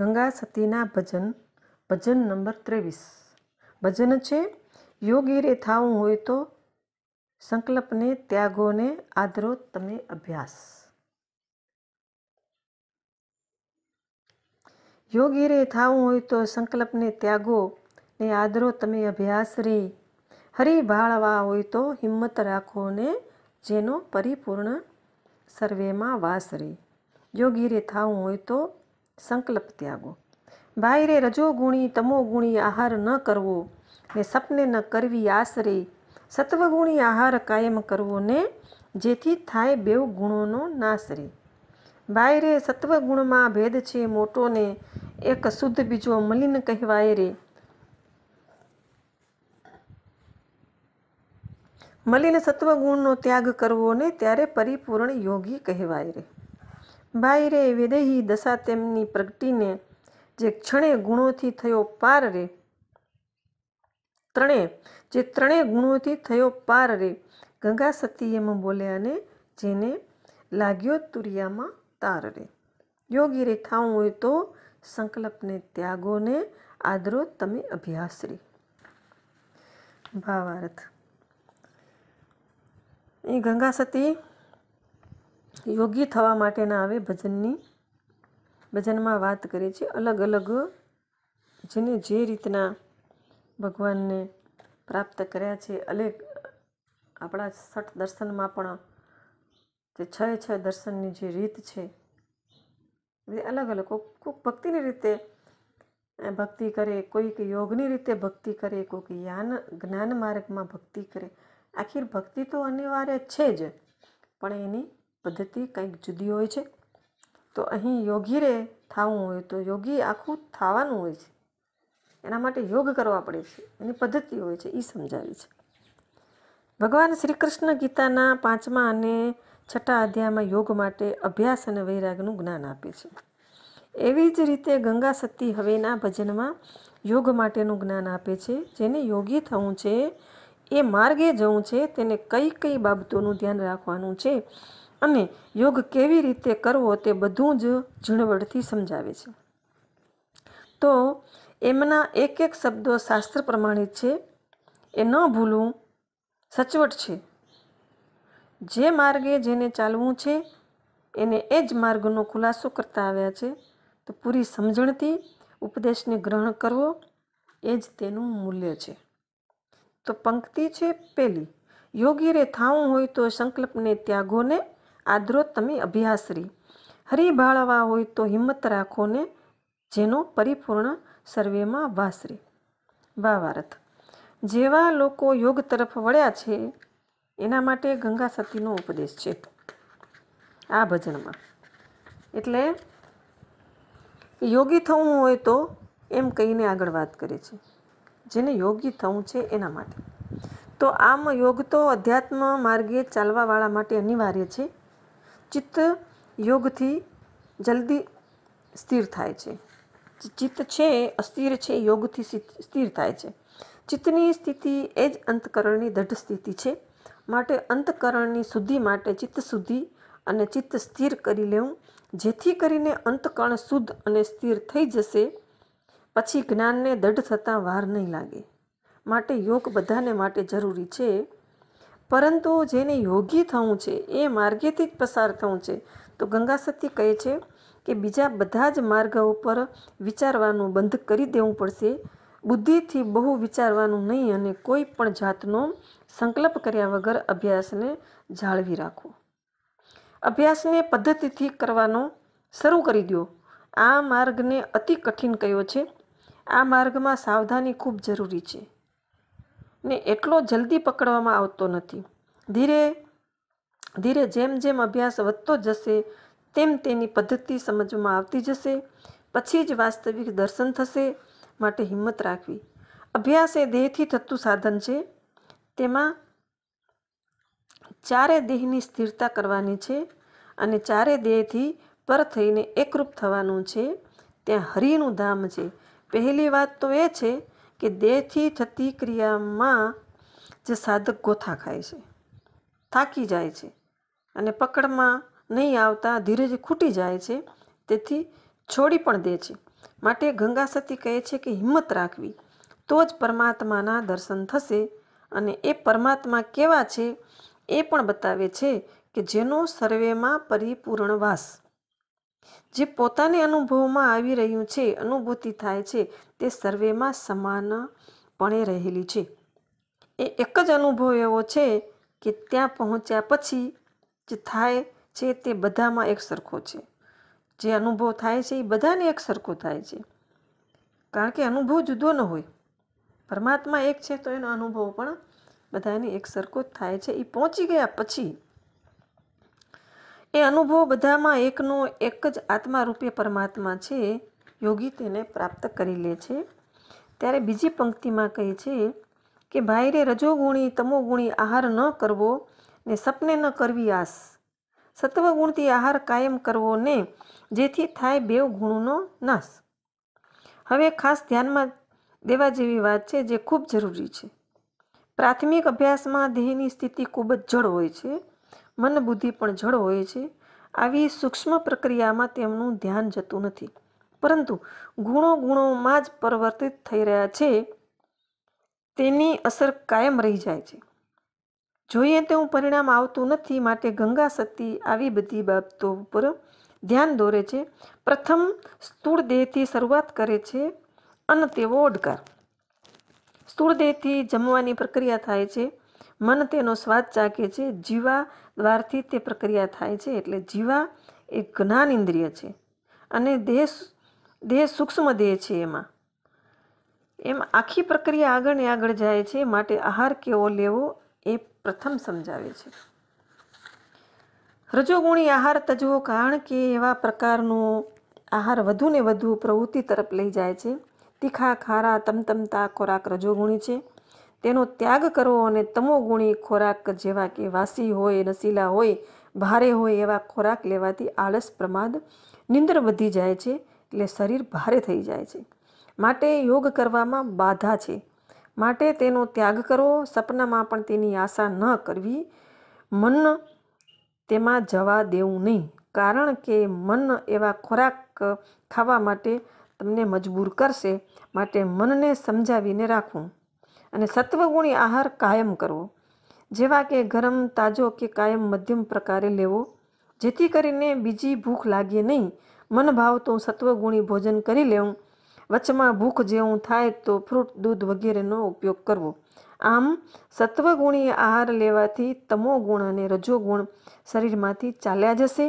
ગંગા સતીના ભજન ભજન number ત્રેવીસ ભજન છે યોગીરે થાવું હોય તો સંકલ્પને ત્યાગોને આદરો તમે અભ્યાસ યોગીરે થાવું હોય તો સંકલ્પને ત્યાગો ને આદરો તમે અભ્યાસ રે હરી ભાળવા હોય તો હિંમત રાખો ને જેનો પરિપૂર્ણ સર્વેમાં વાસ રે યોગીરે થાવું હોય તો સંકલ્પ ત્યાગો બાયરે રજોગુણી તમોગુણી આહાર ન કરવો ને સપને ન કરવી આશરે સત્વગુણી આહાર કાયમ કરવો ને જેથી થાય બેવ ગુણોનો નાશ રે સત્વગુણમાં ભેદ છે મોટોને એક શુદ્ધ બીજો મલિન કહેવાય રે મલિન સત્વગુણનો ત્યાગ કરવો ને ત્યારે પરિપૂર્ણ યોગી કહેવાય રે બાયરે વિદેહી દશા તેમની પ્રગટીને જે ક્ષણે ગુણોથી થયો પાર રે ત્રણે જે ત્રણેય ગુણોથી થયો પાર રે ગંગા સતી એમ બોલ્યા અને જેને લાગ્યો તુરિયામાં તાર રે યોગી રે થાવું હોય તો સંકલ્પને ત્યાગોને આદરો તમે અભ્યાસ રે ભાવાર્થ એ ગંગા સતી યોગી થવા માટેના આવે ભજનની ભજનમાં વાત કરે છે અલગ અલગ જેને જે રીતના ભગવાનને પ્રાપ્ત કર્યા છે અલેક આપણા સઠ દર્શનમાં પણ જે છ છ દર્શનની જે રીત છે એ અલગ અલગ કોઈક ભક્તિની રીતે ભક્તિ કરે કોઈક યોગની રીતે ભક્તિ કરે કોઈક જ્ઞાન જ્ઞાન માર્ગમાં ભક્તિ કરે આખી ભક્તિ તો અનિવાર્ય છે જ પણ એની પદ્ધતિ કંઈક જુદી હોય છે તો અહીં યોગીરે થવું હોય તો યોગી આખું થવાનું હોય છે એના માટે યોગ કરવા પડે છે એની પદ્ધતિ હોય છે એ સમજાવી છે ભગવાન શ્રી કૃષ્ણ ગીતાના પાંચમા અને છઠ્ઠા અધ્યાયમાં યોગ માટે અભ્યાસ અને વૈરાગનું જ્ઞાન આપે છે એવી જ રીતે ગંગા સતી હવેના ભજનમાં યોગ માટેનું જ્ઞાન આપે છે જેને યોગી થવું છે એ માર્ગે જવું છે તેને કઈ કઈ બાબતોનું ધ્યાન રાખવાનું છે અને યોગ કેવી રીતે કરવો તે બધું જ ઝીણવટથી સમજાવે છે તો એમના એક એક શબ્દો શાસ્ત્ર પ્રમાણિત છે એ ન ભૂલવું સચવટ છે જે માર્ગે જેને ચાલવું છે એને એ જ માર્ગનો ખુલાસો કરતા આવ્યા છે તો પૂરી સમજણથી ઉપદેશને ગ્રહણ કરવો એ જ તેનું મૂલ્ય છે તો પંક્તિ છે પહેલી યોગીરે થાવું હોય તો સંકલ્પને ત્યાગોને આદરો તમે અભ્યાસરી હરી ભાળવા હોય તો હિંમત રાખો ને જેનો પરિપૂર્ણ સર્વેમાં વાસરી ભાવાર્થ જેવા લોકો યોગ તરફ વળ્યા છે એના માટે ગંગા સતીનો ઉપદેશ છે આ ભજનમાં એટલે યોગી થવું હોય તો એમ કહીને આગળ વાત કરે છે જેને યોગી થવું છે એના માટે તો આમ યોગ તો અધ્યાત્મ માર્ગે ચાલવાવાળા માટે અનિવાર્ય છે ચિત્ત યોગથી જલ્દી સ્થિર થાય છે ચિત્ત છે એ અસ્થિર છે યોગથી સ્થિર થાય છે ચિત્તની સ્થિતિ એ જ અંતકરણની દઢ સ્થિતિ છે માટે અંતકરણની શુદ્ધિ માટે ચિત્ત શુદ્ધિ અને ચિત્ત સ્થિર કરી લેવું જેથી કરીને અંતકરણ શુદ્ધ અને સ્થિર થઈ જશે પછી જ્ઞાનને દઢ થતાં વાર નહીં લાગે માટે યોગ બધાને માટે જરૂરી છે પરંતુ જેને યોગી થવું છે એ માર્ગેથી જ પસાર થવું છે તો ગંગા સતી કહે છે કે બીજા બધા જ માર્ગો ઉપર વિચારવાનું બંધ કરી દેવું પડશે બુદ્ધિથી બહુ વિચારવાનું નહીં અને કોઈ પણ જાતનો સંકલ્પ કર્યા વગર અભ્યાસને જાળવી રાખો અભ્યાસને પદ્ધતિથી કરવાનો શરૂ કરી દો આ માર્ગને અતિ કઠિન કયો છે આ માર્ગમાં સાવધાની ખૂબ જરૂરી છે ને એટલો જલ્દી પકડવામાં આવતો નથી ધીરે ધીરે જેમ જેમ અભ્યાસ વધતો જશે તેમ તેની પદ્ધતિ સમજવામાં આવતી જશે પછી જ વાસ્તવિક દર્શન થશે માટે હિંમત રાખવી અભ્યાસ એ દેહથી થતું સાધન છે તેમાં ચારે દેહની સ્થિરતા કરવાની છે અને ચારે દેહથી પર થઈને એકરૂપ થવાનું છે ત્યાં હરિનું ધામ છે પહેલી વાત તો એ છે કે દેહથી થતી ક્રિયામાં જે સાધક ગોથા ખાય છે થાકી જાય છે અને પકડમાં નહીં આવતા ધીરજ ખૂટી જાય છે તેથી છોડી પણ દે છે માટે ગંગા સતી કહે છે કે હિંમત રાખવી તો જ પરમાત્માના દર્શન થશે અને એ પરમાત્મા કેવા છે એ પણ બતાવે છે કે જેનો સર્વેમાં પરિપૂર્ણ વાસ જે પોતાને અનુભવમાં આવી રહ્યું છે અનુભૂતિ થાય છે તે સર્વેમાં સમાનપણે રહેલી છે એ એક જ અનુભવ એવો છે કે ત્યાં પહોંચ્યા પછી જે થાય છે તે બધામાં એક સરખો છે જે અનુભવ થાય છે એ બધાને એક સરખો થાય છે કારણ કે અનુભવ જુદો ન હોય પરમાત્મા એક છે તો એનો અનુભવ પણ બધાને એક સરખો જ થાય છે એ પહોંચી ગયા પછી એ અનુભવ બધામાં એકનો એક જ આત્મા રૂપે પરમાત્મા છે યોગી તેને પ્રાપ્ત કરી લે છે ત્યારે બીજી પંક્તિમાં કહે છે કે ભાઈરે રજોગુણી તમોગુણી આહાર ન કરવો ને સપને ન કરવી આસ સત્વગુણથી આહાર કાયમ કરવો ને જેથી થાય બેવ ગુણનો નાશ હવે ખાસ ધ્યાનમાં દેવા જેવી વાત છે જે ખૂબ જરૂરી છે પ્રાથમિક અભ્યાસમાં દેહની સ્થિતિ ખૂબ જ જળ હોય છે મન બુદ્ધિ પણ જળ હોય છે આવી સૂક્ષ્મ પ્રક્રિયામાં તેમનું ધ્યાન જતું નથી પરંતુ ગુણો ગુણોમાં જ પરિવર્તિત થઈ રહ્યા છે તેની અસર કાયમ રહી જાય છે જોઈએ તેવું પરિણામ આવતું નથી માટે ગંગા સતી આવી બધી બાબતો ઉપર ધ્યાન દોરે છે પ્રથમ સ્થૂળ દેહથી શરૂઆત કરે છે અને તેવો ઓડકાર સ્થૂળ દેહથી જમવાની પ્રક્રિયા થાય છે મન તેનો સ્વાદ ચાકે છે જીવા દ્વારથી તે પ્રક્રિયા થાય છે એટલે જીવા એ જ્ઞાન ઇન્દ્રિય છે અને દેહ દેહ સૂક્ષ્મ દેહ છે એમાં એમ આખી પ્રક્રિયા આગળ ને આગળ જાય છે માટે આહાર કેવો લેવો એ પ્રથમ સમજાવે છે રજોગુણી આહાર તજવો કારણ કે એવા પ્રકારનો આહાર વધુ ને વધુ પ્રવૃત્તિ તરફ લઈ જાય છે તીખા ખારા તમતમતા ખોરાક રજોગુણી છે તેનો ત્યાગ કરવો અને તમોગુણી ખોરાક જેવા કે વાસી હોય રસીલા હોય ભારે હોય એવા ખોરાક લેવાથી આળસ પ્રમાદ નિંદર વધી જાય છે એટલે શરીર ભારે થઈ જાય છે માટે યોગ કરવામાં બાધા છે માટે તેનો ત્યાગ કરવો સપનામાં પણ તેની આશા ન કરવી મન તેમાં જવા દેવું નહીં કારણ કે મન એવા ખોરાક ખાવા માટે તમને મજબૂર કરશે માટે મનને સમજાવીને રાખવું અને સત્વગુણી આહાર કાયમ કરવો જેવા કે ગરમ તાજો કે કાયમ મધ્યમ પ્રકારે લેવો જેથી કરીને બીજી ભૂખ લાગે નહીં મન તો સત્વગુણી ભોજન કરી લેવું વચમાં ભૂખ જેવું થાય તો ફ્રૂટ દૂધ વગેરેનો ઉપયોગ કરવો આમ સત્વગુણી આહાર લેવાથી તમો ગુણ અને રજોગુણ શરીરમાંથી ચાલ્યા જશે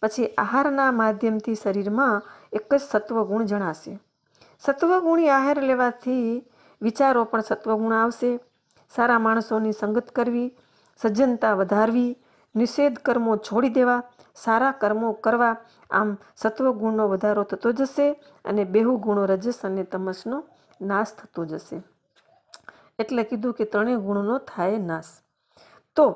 પછી આહારના માધ્યમથી શરીરમાં એક જ સત્વગુણ જણાશે સત્વગુણી આહાર લેવાથી વિચારો પણ સત્વગુણ આવશે સારા માણસોની સંગત કરવી સજ્જનતા વધારવી નિષેધ કર્મો છોડી દેવા સારા કર્મો કરવા આમ સત્વગુણનો વધારો થતો જશે અને બેહુ ગુણો રજસ અને તમસનો નાશ થતો જશે એટલે કીધું કે ત્રણેય ગુણોનો થાય નાશ તો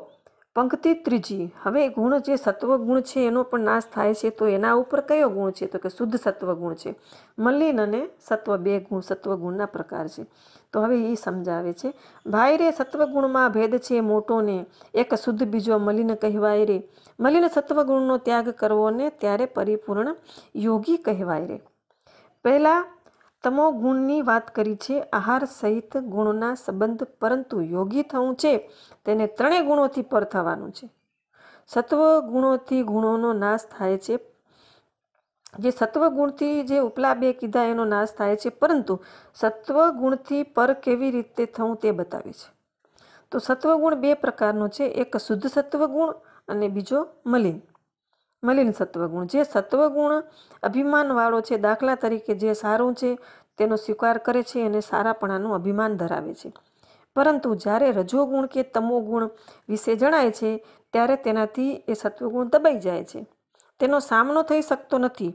પંક્તિ ત્રીજી હવે ગુણ જે સત્વગુણ છે એનો પણ નાશ થાય છે તો એના ઉપર કયો ગુણ છે તો કે શુદ્ધ સત્વગુણ છે મલિન અને સત્વ બે ગુણ સત્વગુણના પ્રકાર છે તો હવે એ સમજાવે છે ભાઈ રે સત્વગુણમાં ભેદ છે મોટોને એક શુદ્ધ બીજો મલિન કહેવાય રે મલિન સત્વગુણનો ત્યાગ કરવો ને ત્યારે પરિપૂર્ણ યોગી કહેવાય રે પહેલાં તમો ગુણની વાત કરી છે આહાર સહિત ગુણના સંબંધ પરંતુ યોગી થવું છે તેને ત્રણેય ગુણોથી પર થવાનું છે સત્વ ગુણોથી ગુણોનો નાશ થાય છે જે સત્વ ગુણથી જે ઉપલા બે કીધા એનો નાશ થાય છે પરંતુ સત્વ ગુણથી પર કેવી રીતે થવું તે બતાવે છે તો સત્વગુણ બે પ્રકારનો છે એક શુદ્ધ સત્વગુણ અને બીજો મલિન મલિન સત્વગુણ જે સત્વગુણ અભિમાનવાળો છે દાખલા તરીકે જે સારું છે તેનો સ્વીકાર કરે છે અને સારાપણાનું અભિમાન ધરાવે છે પરંતુ જ્યારે રજોગુણ કે તમોગુણ વિશે જણાય છે ત્યારે તેનાથી એ સત્વગુણ દબાઈ જાય છે તેનો સામનો થઈ શકતો નથી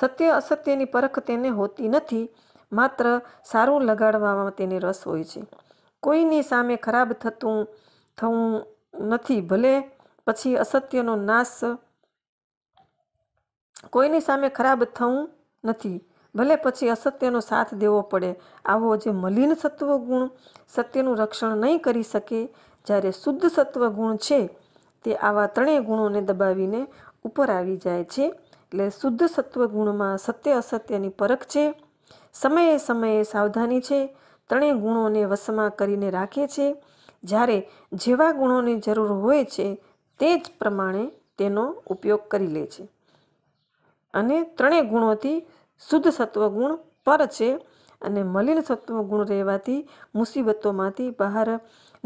સત્ય અસત્યની પરખ તેને હોતી નથી માત્ર સારું લગાડવામાં તેને રસ હોય છે કોઈની સામે ખરાબ થતું થવું નથી ભલે પછી અસત્યનો નાશ કોઈની સામે ખરાબ થવું નથી ભલે પછી અસત્યનો સાથ દેવો પડે આવો જે મલિન સત્વ ગુણ સત્યનું રક્ષણ નહીં કરી શકે જ્યારે શુદ્ધ સત્વ ગુણ છે તે આવા ત્રણેય ગુણોને દબાવીને ઉપર આવી જાય છે એટલે શુદ્ધ સત્વ ગુણમાં સત્ય અસત્યની પરખ છે સમયે સમયે સાવધાની છે ત્રણેય ગુણોને વસમાં કરીને રાખે છે જ્યારે જેવા ગુણોની જરૂર હોય છે તે જ પ્રમાણે તેનો ઉપયોગ કરી લે છે અને ત્રણેય ગુણોથી શુદ્ધ સત્વગુણ પર છે અને મલિન સત્વગુણ રહેવાથી મુસીબતોમાંથી બહાર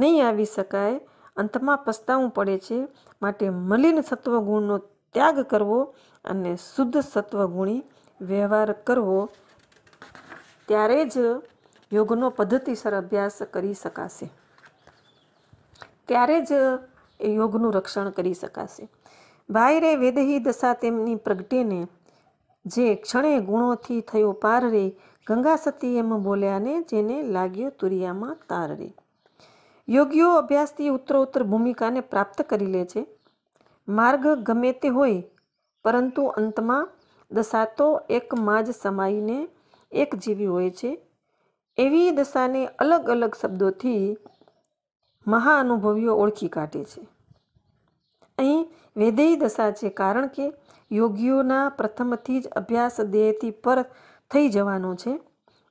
નહીં આવી શકાય અંતમાં પસ્તાવું પડે છે માટે મલિન સત્વગુણનો ત્યાગ કરવો અને શુદ્ધ સત્વગુણી વ્યવહાર કરવો ત્યારે જ યોગનો પદ્ધતિસર અભ્યાસ કરી શકાશે ત્યારે જ એ યોગનું રક્ષણ કરી શકાશે ભાઈ રે વેદહી દશા તેમની પ્રગટેને જે ક્ષણે ગુણોથી થયો પાર રે ગંગા સતી એમ બોલ્યા ને જેને લાગ્યો તુરિયામાં તાર રે યોગીઓ અભ્યાસથી ઉત્તરોત્તર ભૂમિકાને પ્રાપ્ત કરી લે છે માર્ગ ગમે તે હોય પરંતુ અંતમાં દશાતો એકમાં જ સમાઈને એક જેવી હોય છે એવી દશાને અલગ અલગ શબ્દોથી મહાઅનુભવીઓ ઓળખી કાઢે છે અહીં વેદેય દશા છે કારણ કે યોગીઓના પ્રથમથી જ અભ્યાસ દેહથી પર થઈ જવાનો છે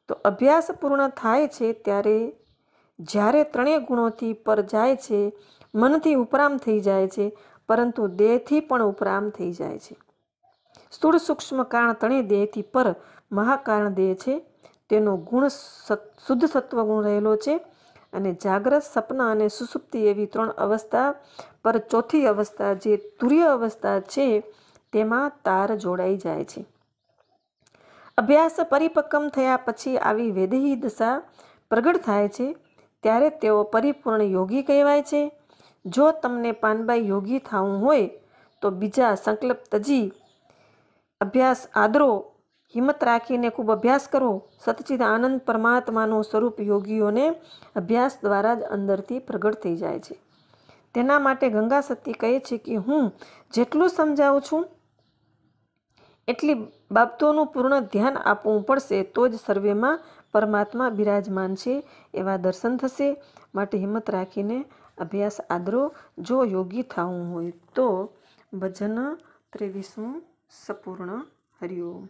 તો અભ્યાસ પૂર્ણ થાય છે ત્યારે જ્યારે ત્રણેય ગુણોથી પર જાય છે મનથી ઉપરામ થઈ જાય છે પરંતુ દેહથી પણ ઉપરામ થઈ જાય છે સ્થૂળ સૂક્ષ્મ કારણ ત્રણેય દેહથી પર મહાકારણ દેહ છે તેનો ગુણ શુદ્ધ સત્વગુણ રહેલો છે અને જાગ્રત સપના અને સુસુપ્તિ એવી ત્રણ અવસ્થા પર ચોથી અવસ્થા જે તુર્ય અવસ્થા છે તેમાં તાર જોડાઈ જાય છે અભ્યાસ પરિપક્વમ થયા પછી આવી વેદહી દશા પ્રગટ થાય છે ત્યારે તેઓ પરિપૂર્ણ યોગી કહેવાય છે જો તમને પાનબાઈ યોગી થવું હોય તો બીજા સંકલ્પ તજી અભ્યાસ આદરો હિંમત રાખીને ખૂબ અભ્યાસ કરો સતચિદ આનંદ પરમાત્માનું સ્વરૂપ યોગીઓને અભ્યાસ દ્વારા જ અંદરથી પ્રગટ થઈ જાય છે તેના માટે ગંગા સતી કહે છે કે હું જેટલું સમજાવું છું એટલી બાબતોનું પૂર્ણ ધ્યાન આપવું પડશે તો જ સર્વેમાં પરમાત્મા બિરાજમાન છે એવા દર્શન થશે માટે હિંમત રાખીને અભ્યાસ આદરો જો યોગી થવું હોય તો ભજન ત્રેવીસમું સપૂર્ણ હરિઓમ